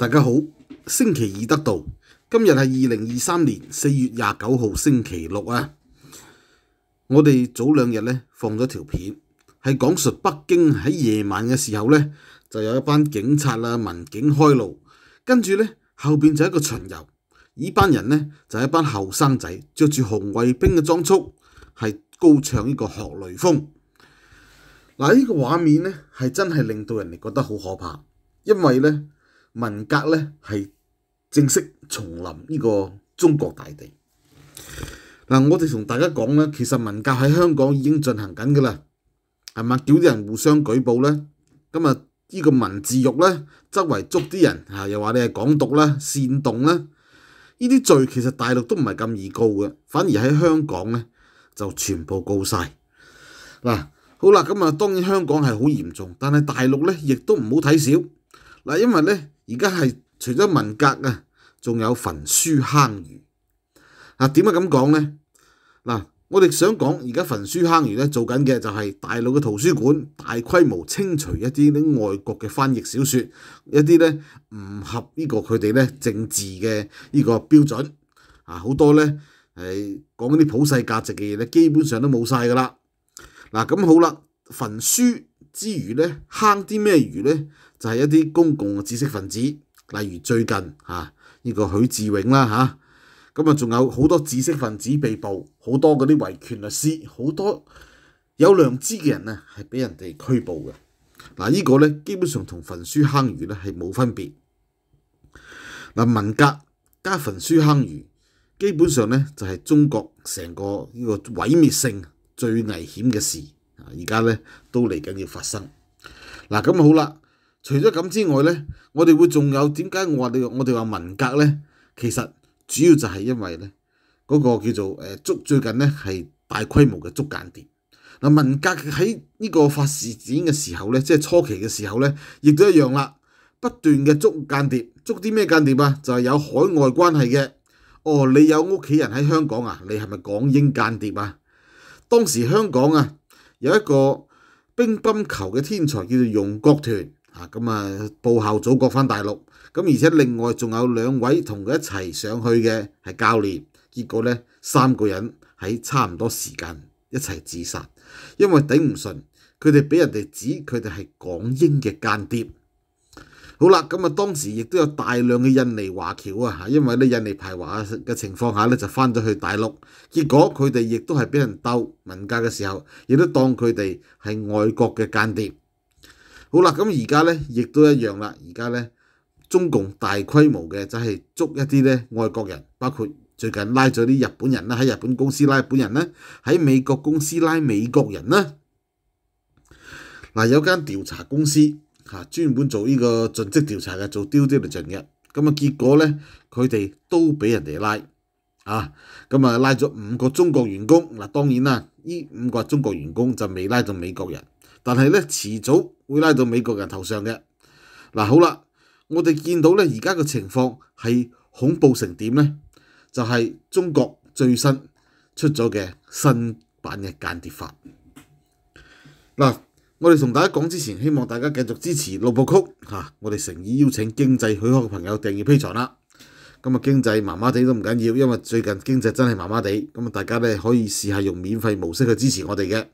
大家好，星期二得到，今日系二零二三年四月廿九號星期六啊！我哋早兩日咧放咗條片，係講述北京喺夜晚嘅時候咧，就有一班警察啊、民警開路，跟住咧後边就一個巡遊，呢班人咧就係一班後生仔，着住紅衛兵嘅裝束，係高唱呢個學雷锋。嗱，呢個畫面咧係真係令到人哋覺得好可怕，因為咧。文革咧係正式重臨呢個中國大地。嗱，我哋同大家講咧，其實文革喺香港已經進行緊嘅啦，係嘛？叫啲人互相舉報咧，咁啊呢個文字獄咧，則為捉啲人嚇，又話你係港獨啦、煽動啦，呢啲罪其實大陸都唔係咁易告嘅，反而喺香港咧就全部告曬。嗱，好啦，咁啊當然香港係好嚴重，但係大陸咧亦都唔好睇少。嗱，因為咧。而家系除咗文革啊，仲有焚书坑儒啊？点解咁讲咧？嗱，我哋想讲而家焚书坑儒咧，做紧嘅就系大陆嘅图书馆大规模清除一啲啲外国嘅翻译小说，一啲咧唔合呢个佢哋咧政治嘅呢个标准啊，好多咧系讲啲普世价值嘅嘢咧，基本上都冇晒噶啦。嗱，咁好啦，焚书之余咧，坑啲咩鱼咧？就係一啲公共嘅知識分子，例如最近啊，呢個許志永啦嚇，咁啊仲有好多知識分子被捕，好多嗰啲維權律師，好多有良知嘅人咧係俾人哋拘捕嘅。嗱，呢個咧基本上同焚書坑儒咧係冇分別。嗱，文革加焚書坑儒，基本上咧就係中國成個呢個毀滅性最危險嘅事。而家咧都嚟緊要發生。嗱，咁好啦。除咗咁之外咧，我哋會仲有點解我話我哋話文革咧？其實主要就係因為咧，嗰個叫做誒捉最近咧係大規模嘅捉間諜。嗱文革喺呢個發事件嘅時候咧，即係初期嘅時候咧，亦都一樣啦，不斷嘅捉間諜，捉啲咩間諜啊？就係有海外關係嘅。哦，你有屋企人喺香港啊？你係咪港英間諜啊？當時香港啊有一個乒乓球嘅天才叫做容國團。啊咁啊，報效祖國翻大陸，咁而且另外仲有兩位同佢一齊上去嘅係教練，結果咧三個人喺差唔多時間一齊自殺，因為頂唔順，佢哋俾人哋指佢哋係港英嘅間諜。好啦，咁啊當時亦都有大量嘅印尼華僑啊，因為咧印尼排華嘅情況下咧就翻咗去大陸，結果佢哋亦都係俾人鬥文革嘅時候，亦都當佢哋係外國嘅間諜。好啦，咁而家咧，亦都一樣啦。而家咧，中共大規模嘅就係捉一啲咧外國人，包括最近拉咗啲日本人啦，喺日本公司拉日本人啦，喺美國公司拉美國人啦。嗱，有間調查公司嚇專門做呢個盡職調查嘅，做刁刁論盡嘅。咁啊，結果咧，佢哋都俾人哋拉啊。咁啊，拉咗五個中國員工。嗱，當然啦，呢五個中國員工就未拉到美國人。但系咧，遲早會拉到美國人頭上嘅。嗱，好啦，我哋見到咧，而家嘅情況係恐怖成點咧？就係中國最新出咗嘅新版嘅間諜法。嗱，我哋同大家講之前，希望大家繼續支持《六部曲》嚇。我哋誠意邀請經濟許可嘅朋友訂義披牀啦。咁啊，經濟麻麻地都唔緊要，因為最近經濟真係麻麻地。咁啊，大家咧可以試下用免費模式去支持我哋嘅。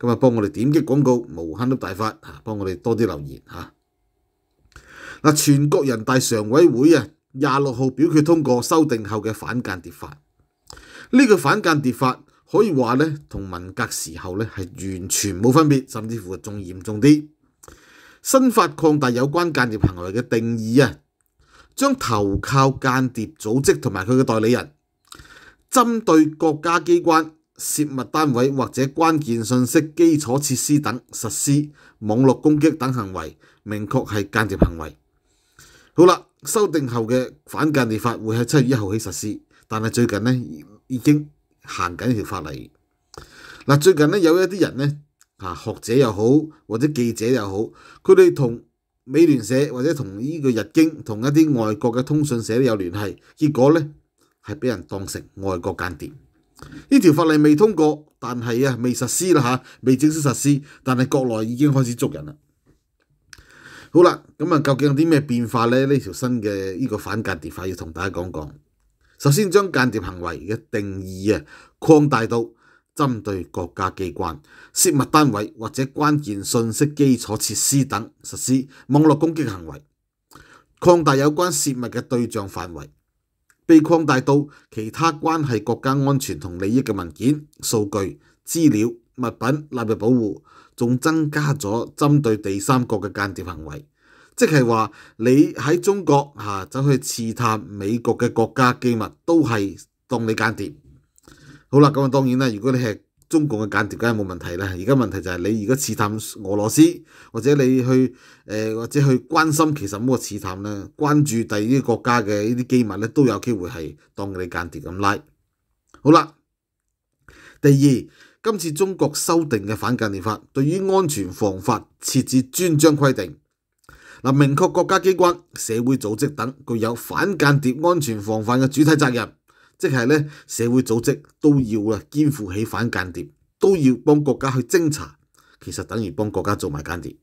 今日幫我哋點擊廣告無限粒大發嚇，幫我哋多啲留言嚇。嗱，全國人大常委會啊，廿六號表決通過修訂後嘅反間諜法。呢個反間諜法可以話咧，同文革時候咧係完全冇分別，甚至乎仲嚴重啲。新法擴大有關間諜行為嘅定義啊，將投靠間諜組織同埋佢嘅代理人，針對國家機關。涉密單位或者關鍵信息基礎設施等實施網絡攻擊等行為，明確係間諜行為。好啦，修訂後嘅反間諜法會喺七月一號起實施，但係最近咧已經行緊條法例。嗱，最近咧有一啲人咧，啊學者又好，或者記者又好，佢哋同美聯社或者同呢個日經同一啲外國嘅通讯社有聯繫，結果咧係俾人當成外國間諜。呢条法例未通过，但系啊未实施啦吓，未正式实施，但系国内已经开始捉人啦。好啦，咁啊，究竟有啲咩变化咧？呢条新嘅呢个反间谍法要同大家讲讲。首先将间谍行为嘅定义啊扩大到针对国家机关、涉密单位或者关键信息基础设施等实施网络攻击行为，扩大有关泄密嘅对象范围。被擴大到其他關係國家安全同利益嘅文件、數據、資料、物品纳入保護，仲增加咗針對第三國嘅間諜行為，即係話你喺中國吓走去刺探美國嘅國家機密，都係當你間諜。好啦，咁啊當然啦，如果你係中共嘅間諜梗係冇問題啦，而家問題就係你而家刺探俄羅斯，或者你去誒或者去關心其實乜刺探咧，關注第二國家嘅呢啲機密咧，都有機會係當你間諜咁拉。好啦，第二，今次中國修訂嘅反間諜法，對於安全防法設置專章規定，嗱，明確國家機關、社會組織等具有反間諜安全防範嘅主體責任。即係咧，社會組織都要啊，肩負起反間諜，都要幫國家去偵查，其實等於幫國家做埋間諜。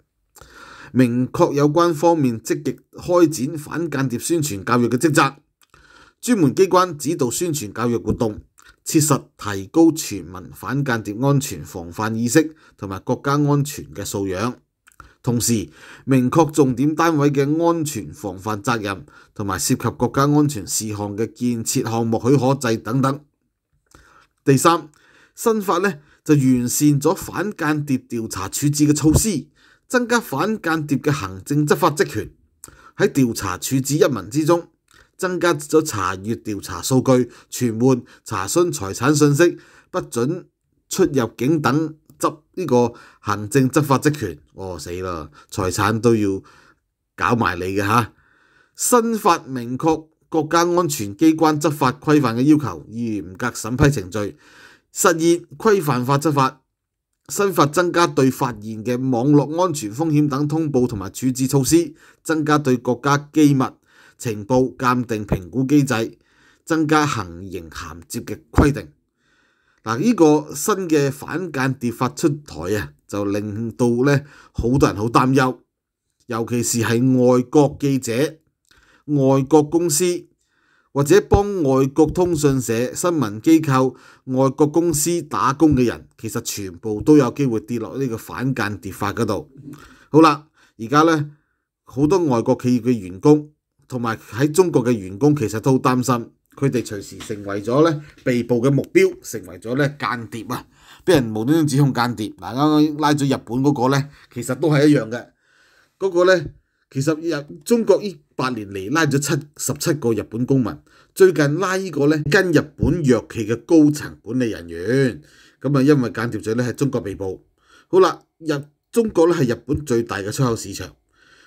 明確有關方面積極開展反間諜宣傳教育嘅職責，專門機關指導宣傳教育活動，切實提高全民反間諜安全防範意識同埋國家安全嘅素養。同時，明確重點單位嘅安全防范責任，同埋涉及國家安全事項嘅建設項目許可制等等。第三，新法咧就完善咗反間諜調查處置嘅措施，增加反間諜嘅行政執法職權。喺調查處置一文之中，增加咗查阅調查數據、傳唤、查詢財產信息、不准出入境等。執呢個行政執法職權，哦死啦！財產都要搞埋你嘅嚇。新法明確國家安全機關執法規範嘅要求，嚴格審批程序，實現規範化執法。新法增加對發現嘅網絡安全風險等通報同埋處置措施，增加對國家機密情報鑑定評估機制，增加行刑銜接嘅規定。嗱，呢個新嘅反間諜法出台啊，就令到咧好多人好擔憂，尤其是係外國記者、外國公司或者幫外國通訊社、新聞機構、外國公司打工嘅人，其實全部都有機會跌落呢個反間諜法嗰度。好啦，而家咧好多外國企業嘅員工同埋喺中國嘅員工，其實都擔心。佢哋隨時成為咗咧被捕嘅目標，成為咗咧間諜啊！俾人無端端指控間諜，嗱啱啱拉咗日本嗰個咧，其實都係一樣嘅。嗰個咧，其實日中國依八年嚟拉咗七十七個日本公民，最近拉依個咧跟日本藥企嘅高層管理人員，咁啊因為間諜罪咧喺中國被捕。好啦，日中國咧係日本最大嘅出口市場。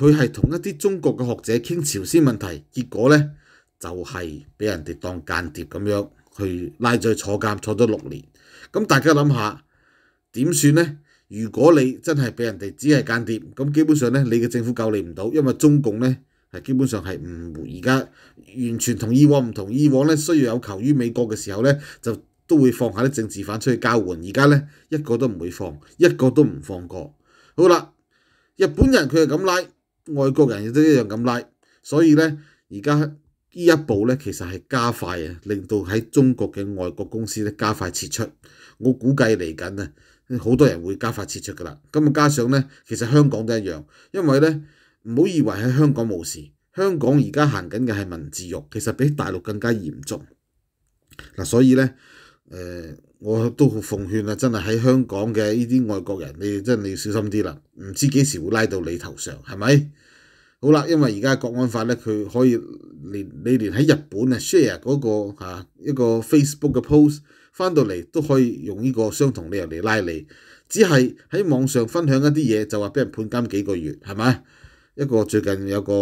佢係同一啲中國嘅學者傾朝鮮問題，結果呢，就係俾人哋當間諜咁樣去拉咗去坐監，坐咗六年。咁大家諗下點算呢？如果你真係俾人哋只係間諜，咁基本上呢，你嘅政府救你唔到，因為中共呢。係基本上係唔而家完全同以往唔同。以往咧需要有求於美國嘅時候咧，就都會放下啲政治犯出去交換。而家咧一個都唔會放，一個都唔放過。好啦，日本人佢係咁拉。外國人亦都一樣咁拉，所以咧而家呢一步咧其實係加快啊，令到喺中國嘅外國公司咧加快撤出。我估計嚟緊啊，好多人會加快撤出噶啦。咁啊，加上咧，其實香港都一樣，因為咧唔好以為喺香港冇事，香港而家行緊嘅係文字獄，其實比大陸更加嚴重嗱。所以咧，誒。我都好奉勸啊！真係喺香港嘅呢啲外國人，你真你要小心啲啦，唔知幾時會拉到你頭上，係咪？好啦，因為而家國安法咧，佢可以連你連喺日本啊 share 嗰個嚇一個 Facebook 嘅 post，翻到嚟都可以用呢個相同理由嚟拉你，只係喺網上分享一啲嘢就話俾人判監幾個月，係咪？一個最近有個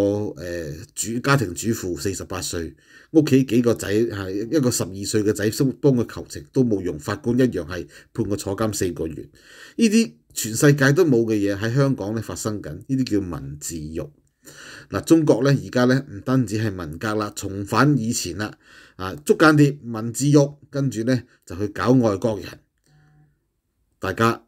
誒主家庭主婦四十八歲，屋企幾個仔係一個十二歲嘅仔，幫幫佢求情都冇用，法官一樣係判佢坐監四個月。呢啲全世界都冇嘅嘢喺香港咧發生緊，呢啲叫文字獄。嗱，中國咧而家咧唔單止係文革啦，重返以前啦，啊捉奸啲文字獄，跟住咧就去搞外國人，大家。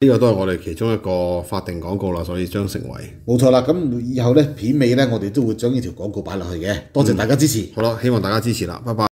呢个都系我哋其中一个法定广告啦，所以将成为冇错啦。咁以后咧片尾咧，我哋都会将呢条广告摆落去嘅。多谢大家支持。好啦，希望大家支持啦，拜拜。